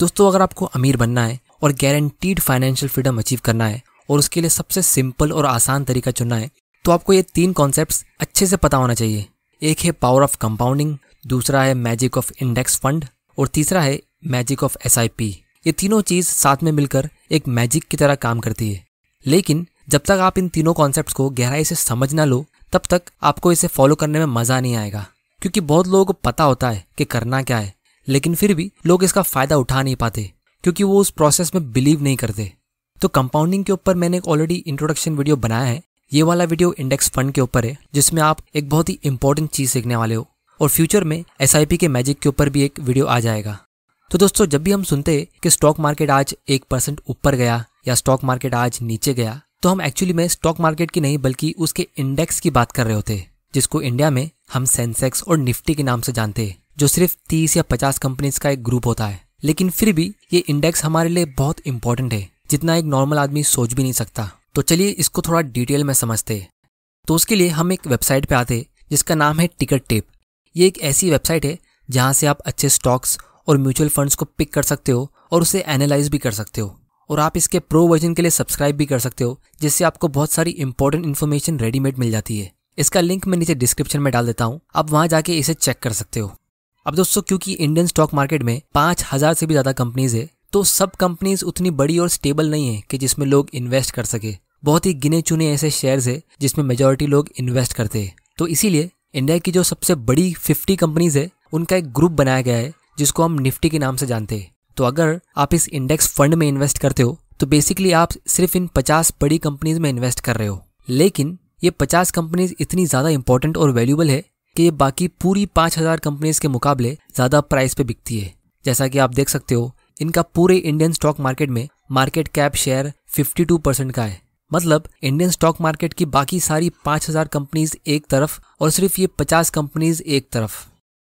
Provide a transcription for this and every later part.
दोस्तों अगर आपको अमीर बनना है और गारंटीड फाइनेंशियल फ्रीडम अचीव करना है और उसके लिए सबसे सिंपल और आसान तरीका चुनना है तो आपको ये तीन कॉन्सेप्ट अच्छे से पता होना चाहिए एक है पावर ऑफ कंपाउंडिंग दूसरा है मैजिक ऑफ इंडेक्स फंड और तीसरा है मैजिक ऑफ एस ये तीनों चीज साथ में मिलकर एक मैजिक की तरह काम करती है लेकिन जब तक आप इन तीनों कॉन्सेप्ट को गहराई से समझ ना लो तब तक आपको इसे फॉलो करने में मजा नहीं आएगा क्योंकि बहुत लोगों को पता होता है कि करना क्या है लेकिन फिर भी लोग इसका फायदा उठा नहीं पाते क्योंकि वो उस प्रोसेस में बिलीव नहीं करते तो कंपाउंडिंग के ऊपर मैंने एक ऑलरेडी इंट्रोडक्शन वीडियो बनाया है ये वाला वीडियो इंडेक्स फंड के ऊपर है जिसमें आप एक बहुत ही इंपॉर्टेंट चीज सीखने वाले हो और फ्यूचर में एस के मैजिक के ऊपर भी एक वीडियो आ जाएगा तो दोस्तों जब भी हम सुनते हैं कि स्टॉक मार्केट आज एक परसेंट ऊपर गया या स्टॉक मार्केट आज नीचे गया तो हम एक्चुअली में स्टॉक मार्केट की नहीं बल्कि उसके इंडेक्स की बात कर रहे होते जिसको इंडिया में हम सेंसेक्स और निफ्टी के नाम से जानते हैं जो सिर्फ तीस या पचास कंपनीज का एक ग्रुप होता है लेकिन फिर भी ये इंडेक्स हमारे लिए बहुत इंपॉर्टेंट है जितना एक नॉर्मल आदमी सोच भी नहीं सकता तो चलिए इसको थोड़ा डिटेल में समझते तो उसके लिए हम एक वेबसाइट पे आते जिसका नाम है टिकट टेप ये एक ऐसी वेबसाइट है जहाँ से आप अच्छे स्टॉक्स और म्यूचुअल फंड्स को पिक कर सकते हो और उसे एनालाइज भी कर सकते हो और आप इसके प्रो वर्जन के लिए सब्सक्राइब भी कर सकते हो जिससे आपको बहुत सारी इंपॉर्टेंट इन्फॉर्मेशन रेडीमेड मिल जाती है इसका लिंक मैं नीचे डिस्क्रिप्शन में डाल देता हूँ आप वहाँ जाके इसे चेक कर सकते हो अब दोस्तों क्योंकि इंडियन स्टॉक मार्केट में पांच हजार से भी ज्यादा कंपनीज है तो सब कंपनीज उतनी बड़ी और स्टेबल नहीं है कि जिसमें लोग इन्वेस्ट कर सके बहुत ही गिने चुने ऐसे शेयर्स है जिसमें मेजोरिटी लोग इन्वेस्ट करते हैं तो इसीलिए इंडिया की जो सबसे बड़ी फिफ्टी कंपनीज है उनका एक ग्रुप बनाया गया है जिसको हम निफ्टी के नाम से जानते हैं तो अगर आप इस इंडेक्स फंड में इन्वेस्ट करते हो तो बेसिकली आप सिर्फ इन पचास बड़ी कंपनीज में इन्वेस्ट कर रहे हो लेकिन ये पचास कंपनीज इतनी ज्यादा इंपॉर्टेंट और वैल्यूबल है कि ये बाकी पूरी पांच हज़ार कंपनीज के मुकाबले ज़्यादा प्राइस पे बिकती है जैसा कि आप देख सकते हो इनका पूरे इंडियन स्टॉक मार्केट में मार्केट कैप शेयर 52 परसेंट का है मतलब इंडियन स्टॉक मार्केट की बाकी सारी 5000 कंपनीज एक तरफ और सिर्फ ये 50 कंपनीज एक तरफ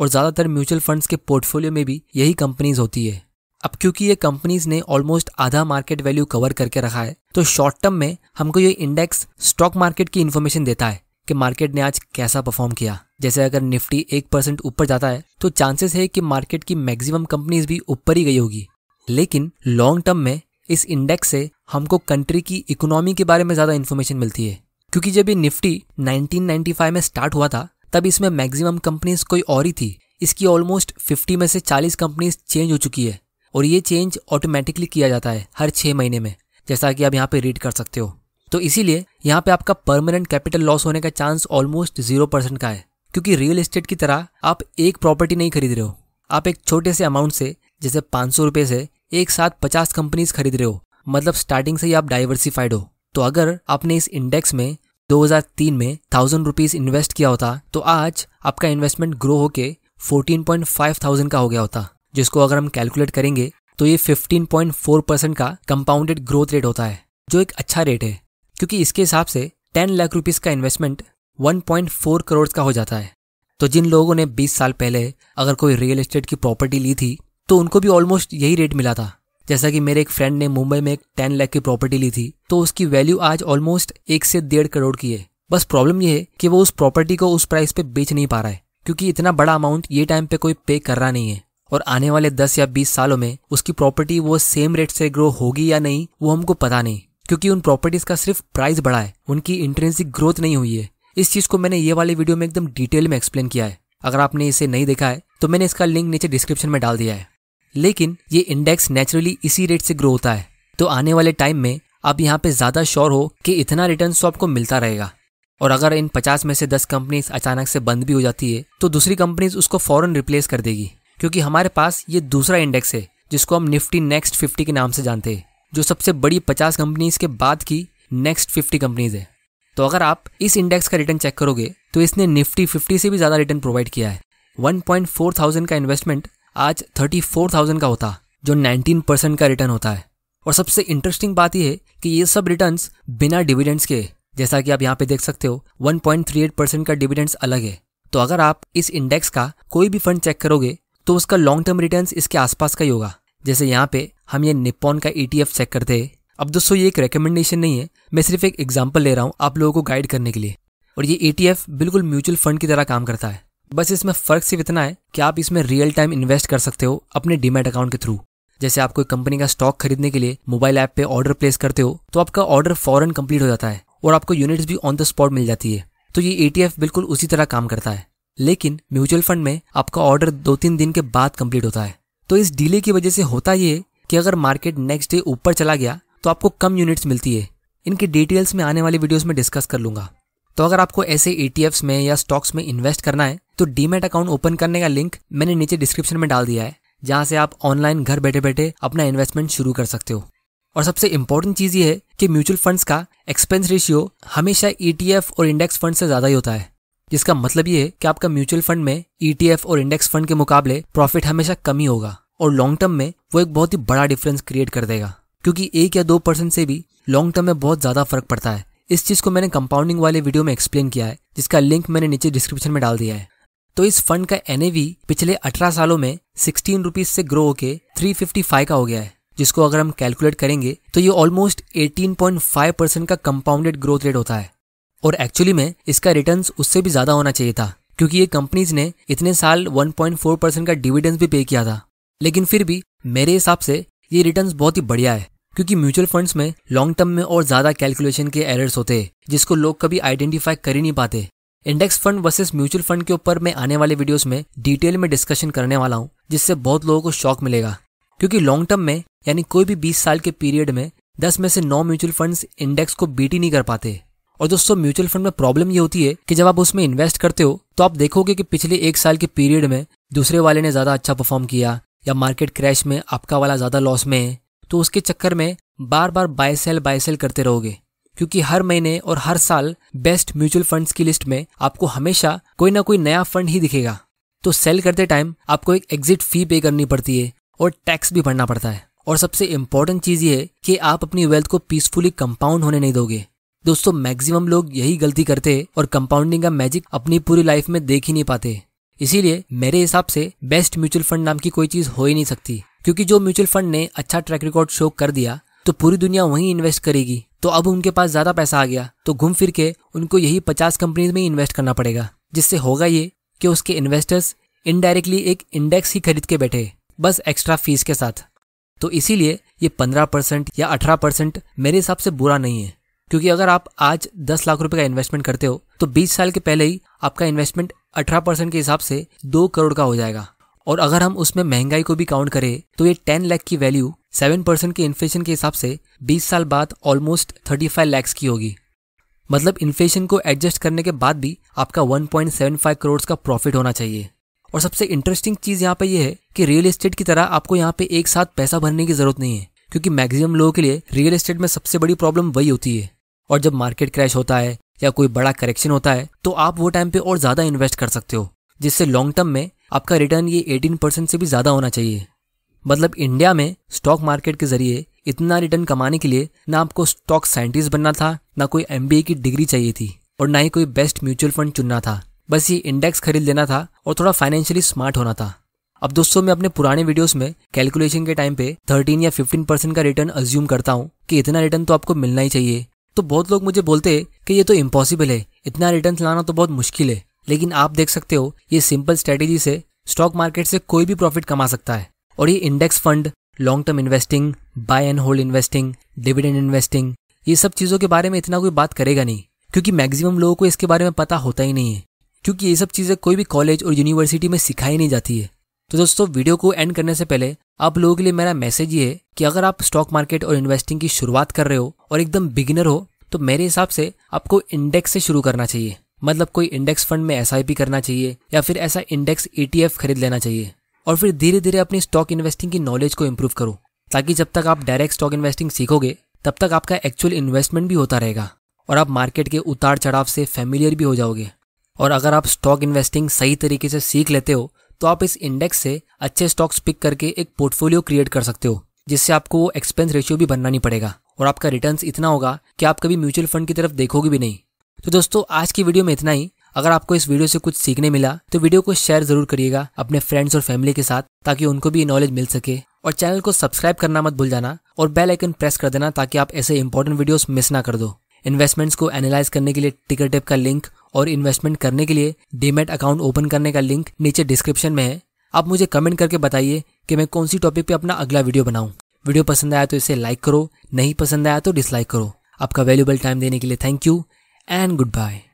और ज़्यादातर म्यूचुअल फंड्स के पोर्टफोलियो में भी यही कंपनीज होती है अब क्योंकि ये कंपनीज ने ऑलमोस्ट आधा मार्केट वैल्यू कवर करके रखा है तो शॉर्ट टर्म में हमको ये इंडेक्स स्टॉक मार्केट की इन्फॉर्मेशन देता है कि मार्केट ने आज कैसा परफॉर्म किया जैसे अगर निफ्टी एक परसेंट ऊपर जाता है तो चांसेस है कि मार्केट की मैक्सिमम कंपनीज भी ऊपर ही गई होगी लेकिन लॉन्ग टर्म में इस इंडेक्स से हमको कंट्री की इकोनॉमी के बारे में ज़्यादा इन्फॉर्मेशन मिलती है क्योंकि जब ये निफ्टी 1995 में स्टार्ट हुआ था तब इसमें मैक्सिमम कंपनीज कोई और ही थी इसकी ऑलमोस्ट 50 में से 40 कंपनीज चेंज हो चुकी है और ये चेंज ऑटोमेटिकली किया जाता है हर छह महीने में जैसा कि आप यहाँ पे रीड कर सकते हो तो इसीलिए यहाँ पे आपका परमानेंट कैपिटल लॉस होने का चांस ऑलमोस्ट जीरो परसेंट का है क्योंकि रियल एस्टेट की तरह आप एक प्रॉपर्टी नहीं खरीद रहे हो आप एक छोटे से अमाउंट से जैसे पाँच सौ रुपये से एक साथ पचास कंपनीज खरीद रहे हो मतलब स्टार्टिंग से ही आप डाइवर्सिफाइड हो तो अगर आपने इस इंडेक्स में 2003 में थाउजेंड रुपीज इन्वेस्ट किया होता तो आज आपका इन्वेस्टमेंट ग्रो होके फाइव थाउजेंड का हो गया होता जिसको अगर हम कैलकुलेट करेंगे तो ये 15.4 परसेंट का कंपाउंडेड ग्रोथ रेट होता है जो एक अच्छा रेट है क्योंकि इसके हिसाब से 10 लाख रुपीज का इन्वेस्टमेंट 1.4 करोड़ का हो जाता है तो जिन लोगों ने 20 साल पहले अगर कोई रियल एस्टेट की प्रॉपर्टी ली थी तो उनको भी ऑलमोस्ट यही रेट मिला था जैसा कि मेरे एक फ्रेंड ने मुंबई में एक टेन लाख की प्रॉपर्टी ली थी तो उसकी वैल्यू आज ऑलमोस्ट एक से डेढ़ करोड़ की है बस प्रॉब्लम यह है कि वो उस प्रॉपर्टी को उस प्राइस पे बेच नहीं पा रहा है क्योंकि इतना बड़ा अमाउंट ये टाइम पे कोई पे कर रहा नहीं है और आने वाले दस या बीस सालों में उसकी प्रॉपर्टी वो सेम रेट से ग्रो होगी या नहीं वो हमको पता नहीं क्योंकि उन प्रॉपर्टीज का सिर्फ प्राइस बढ़ा है उनकी इंटरेंसिक ग्रोथ नहीं हुई है इस चीज को मैंने ये वाली वीडियो में एकदम डिटेल में एक्सप्लेन किया है अगर आपने इसे नहीं देखा है तो मैंने इसका लिंक नीचे डिस्क्रिप्शन में डाल दिया है लेकिन ये इंडेक्स नेचुरली इसी रेट से ग्रो होता है तो आने वाले टाइम में आप यहाँ पे ज्यादा श्योर हो कि इतना रिटर्न तो आपको मिलता रहेगा और अगर इन 50 में से 10 कंपनीज अचानक से बंद भी हो जाती है तो दूसरी कंपनीज उसको फॉरन रिप्लेस कर देगी क्योंकि हमारे पास ये दूसरा इंडेक्स है जिसको हम निफ्टी नेक्स्ट फिफ्टी के नाम से जानते हैं जो सबसे बड़ी पचास कंपनीज के बाद की नेक्स्ट फिफ्टी कंपनीज है तो अगर आप इस इंडेक्स का रिटर्न चेक करोगे तो इसने निफ्टी 50 से भी ज़्यादा रिटर्न प्रोवाइड किया है 1.4000 का इन्वेस्टमेंट आज 34,000 का होता जो 19 परसेंट का रिटर्न होता है और सबसे इंटरेस्टिंग बात यह है कि ये सब रिटर्न बिना डिविडेंड्स के जैसा कि आप यहाँ पे देख सकते हो 1.38 परसेंट का डिविडेंड्स अलग है तो अगर आप इस इंडेक्स का कोई भी फंड चेक करोगे तो उसका लॉन्ग टर्म रिटर्न इसके आसपास का ही होगा जैसे यहाँ पे हम ये निपोन का ई e चेक करते हैं अब दोस्तों ये एक रिकमेंडेशन नहीं है मैं सिर्फ एक एग्जाम्पल ले रहा हूँ आप लोगों को गाइड करने के लिए और ये ई e बिल्कुल म्यूचुअल फंड की तरह काम करता है बस इसमें फ़र्क सिर्फ इतना है कि आप इसमें रियल टाइम इन्वेस्ट कर सकते हो अपने डीमेट अकाउंट के थ्रू जैसे आप कोई कंपनी का स्टॉक खरीदने के लिए मोबाइल ऐप पे ऑर्डर प्लेस करते हो तो आपका ऑर्डर फॉरन कंप्लीट हो जाता है और आपको यूनिट्स भी ऑन द स्पॉट मिल जाती है तो ये एटीएफ e बिल्कुल उसी तरह काम करता है लेकिन म्यूचुअल फंड में आपका ऑर्डर दो तीन दिन के बाद कंप्लीट होता है तो इस डीले की वजह से होता ये कि अगर मार्केट नेक्स्ट डे ऊपर चला गया तो आपको कम यूनिट्स मिलती है इनकी डिटेल्स में आने वाली वीडियोस में डिस्कस कर लूंगा तो अगर आपको ऐसे ई e में या स्टॉक्स में इन्वेस्ट करना है तो डीमेट अकाउंट ओपन करने का लिंक मैंने नीचे डिस्क्रिप्शन में डाल दिया है जहां से आप ऑनलाइन घर बैठे बैठे अपना इन्वेस्टमेंट शुरू कर सकते हो और सबसे इम्पोर्टेंट चीज ये है कि म्यूचुअल फंड्स का एक्सपेंस रेशियो हमेशा ईटीएफ e और इंडेक्स फंड से ज्यादा ही होता है जिसका मतलब ये है कि आपका म्यूचुअल फंड में ईटीएफ e और इंडेक्स फंड के मुकाबले प्रॉफिट हमेशा कम ही होगा और लॉन्ग टर्म में वो एक बहुत ही बड़ा डिफरेंस क्रिएट कर देगा क्योंकि एक या दो परसेंट से भी लॉन्ग टर्म में बहुत ज़्यादा फर्क पड़ता है इस चीज़ को मैंने कंपाउंडिंग वाले वीडियो में एक्सप्लेन किया है जिसका लिंक मैंने नीचे डिस्क्रिप्शन में डाल दिया है तो इस फंड का एन पिछले अठारह सालों में सिक्सटीन रुपीज से ग्रो होकर थ्री फिफ्टी फाइव का हो गया है जिसको अगर हम कैलकुलेट करेंगे तो ये almost eighteen point five percent का कंपाउंडेड ग्रोथ रेट होता है और एक्चुअली में इसका रिटर्न उससे भी ज्यादा होना चाहिए था क्योंकि ये कंपनीज ने इतने साल 1.4 परसेंट का डिविडेंस भी पे किया था लेकिन फिर भी मेरे हिसाब से ये रिटर्न बहुत ही बढ़िया है क्योंकि म्यूचुअल फंड्स में लॉन्ग टर्म में और ज्यादा कैलकुलेशन के एरर्स होते हैं जिसको लोग कभी आइडेंटिफाई कर ही नहीं पाते index fund versus mutual fund के ऊपर मैं आने वाले वीडियोस में डिटेल में डिस्कशन करने वाला हूँ जिससे बहुत लोगों को शॉक मिलेगा क्योंकि लॉन्ग टर्म में यानी कोई भी 20 साल के पीरियड में 10 में से 9 म्यूचुअल फंड्स इंडेक्स को बीट ही नहीं कर पाते और दोस्तों म्यूचुअल फंड में प्रॉब्लम ये होती है कि जब आप उसमें इन्वेस्ट करते हो तो आप देखोगे कि पिछले एक साल के पीरियड में दूसरे वाले ने ज्यादा अच्छा परफॉर्म किया या मार्केट क्रैश में आपका वाला ज़्यादा लॉस में है तो उसके चक्कर में बार बार बाय सेल बाय सेल करते रहोगे क्योंकि हर महीने और हर साल बेस्ट म्यूचुअल फंड्स की लिस्ट में आपको हमेशा कोई ना कोई नया फंड ही दिखेगा तो सेल करते टाइम आपको एक एग्जिट फी पे करनी पड़ती है और टैक्स भी भरना पड़ता है और सबसे इम्पोर्टेंट चीज़ ये कि आप अपनी वेल्थ को पीसफुली कंपाउंड होने नहीं दोगे दोस्तों मैक्सिमम लोग यही गलती करते और कंपाउंडिंग का मैजिक अपनी पूरी लाइफ में देख ही नहीं पाते इसीलिए मेरे हिसाब से बेस्ट म्यूचुअल फंड नाम की कोई चीज हो ही नहीं सकती क्योंकि जो म्यूचुअल फंड ने अच्छा ट्रैक रिकॉर्ड शो कर दिया तो पूरी दुनिया वहीं इन्वेस्ट करेगी तो अब उनके पास ज्यादा पैसा आ गया तो घूम फिर के उनको यही पचास कंपनीज में इन्वेस्ट करना पड़ेगा जिससे होगा ये कि उसके इन्वेस्टर्स इनडायरेक्टली एक इंडेक्स ही खरीद के बैठे बस एक्स्ट्रा फीस के साथ तो इसीलिए ये पंद्रह परसेंट या अठारह परसेंट मेरे हिसाब से बुरा नहीं है क्योंकि अगर आप आज दस लाख रुपए का इन्वेस्टमेंट करते हो तो बीस साल के पहले ही आपका इन्वेस्टमेंट अठारह परसेंट के हिसाब से दो करोड़ का हो जाएगा और अगर हम उसमें महंगाई को भी काउंट करें तो ये टेन लाख की वैल्यू सेवन परसेंट के इन्फ्लेशन के हिसाब से बीस साल बाद ऑलमोस्ट थर्टी फाइव लैक्स की होगी मतलब इन्फ्लेशन को एडजस्ट करने के बाद भी आपका one point seven five crore का प्रॉफिट होना चाहिए और सबसे इंटरेस्टिंग चीज यहाँ पे ये है कि रियल एस्टेट की तरह आपको यहाँ पे एक साथ पैसा भरने की जरूरत नहीं है क्योंकि मैक्सिमम लोगों के लिए रियल एस्टेट में सबसे बड़ी प्रॉब्लम वही होती है और जब मार्केट क्रैश होता है या कोई बड़ा करेक्शन होता है तो आप वो टाइम पे और ज्यादा इन्वेस्ट कर सकते हो जिससे लॉन्ग टर्म में आपका रिटर्न ये 18 परसेंट से भी ज्यादा होना चाहिए मतलब इंडिया में स्टॉक मार्केट के जरिए इतना रिटर्न कमाने के लिए ना आपको स्टॉक साइंटिस्ट बनना था ना कोई एम की डिग्री चाहिए थी और ना ही कोई बेस्ट म्यूचुअल फंड चुनना था बस ये इंडेक्स खरीद लेना था और थोड़ा फाइनेंशियली स्मार्ट होना था अब दोस्तों मैं अपने पुराने वीडियोस में कैलकुलेशन के टाइम पे 13 या 15 परसेंट का रिटर्न अज्यूम करता हूँ कि इतना रिटर्न तो आपको मिलना ही चाहिए तो बहुत लोग मुझे बोलते कि ये तो इम्पॉसिबल है इतना रिटर्न लाना तो बहुत मुश्किल है लेकिन आप देख सकते हो ये सिंपल स्ट्रेटेजी से स्टॉक मार्केट से कोई भी प्रॉफिट कमा सकता है और ये index fund long term investing buy and hold investing dividend investing ये सब चीज़ों के बारे में इतना कोई बात करेगा नहीं क्योंकि मैक्सिमम लोगों को इसके बारे में पता होता ही नहीं है क्योंकि ये सब चीज़ें कोई भी कॉलेज और यूनिवर्सिटी में सिखाई नहीं जाती है तो दोस्तों वीडियो को एंड करने से पहले आप लोगों के लिए मेरा मैसेज ये है कि अगर आप स्टॉक मार्केट और इन्वेस्टिंग की शुरुआत कर रहे हो और एकदम बिगिनर हो तो मेरे हिसाब से आपको इंडेक्स से शुरू करना चाहिए मतलब कोई इंडेक्स फंड में एस करना चाहिए या फिर ऐसा इंडेक्स ई e खरीद लेना चाहिए और फिर धीरे धीरे अपनी स्टॉक इन्वेस्टिंग की नॉलेज को इम्प्रूव करो ताकि जब तक आप डायरेक्ट स्टॉक इन्वेस्टिंग सीखोगे तब तक आपका एक्चुअल इन्वेस्टमेंट भी होता रहेगा और आप मार्केट के उतार चढ़ाव से फेमिलियर भी हो जाओगे और अगर आप स्टॉक इन्वेस्टिंग सही तरीके से सीख लेते हो तो आप इस इंडेक्स से अच्छे स्टॉक्स पिक करके एक पोर्टफोलियो क्रिएट कर सकते हो जिससे आपको वो एक्सपेंस रेशियो भी बनना नहीं पड़ेगा और आपका रिटर्न इतना होगा कि आप कभी म्यूचुअल फंड की तरफ देखोगे भी नहीं तो दोस्तों आज की वीडियो में इतना ही अगर आपको इस वीडियो से कुछ सीखने मिला तो वीडियो को शेयर जरूर करिएगा अपने फ्रेंड्स और फैमिली के साथ ताकि उनको भी नॉलेज मिल सके और चैनल को सब्सक्राइब करना मत भूल जाना और बेल आइकन प्रेस कर देना ताकि आप ऐसे इंपॉर्टेंट वीडियोस मिस ना कर दो इन्वेस्टमेंट्स को एनालाइज करने के लिए टिकर टेप का लिंक और इन्वेस्टमेंट करने के लिए डीमेट अकाउंट ओपन करने का लिंक नीचे डिस्क्रिप्शन में है आप मुझे कमेंट करके बताइए कि मैं कौन सी टॉपिक पे अपना अगला वीडियो बनाऊं वीडियो पसंद आया तो इसे लाइक करो नहीं पसंद आया तो डिसलाइक करो आपका वैल्यूबल टाइम देने के लिए thank you and good bye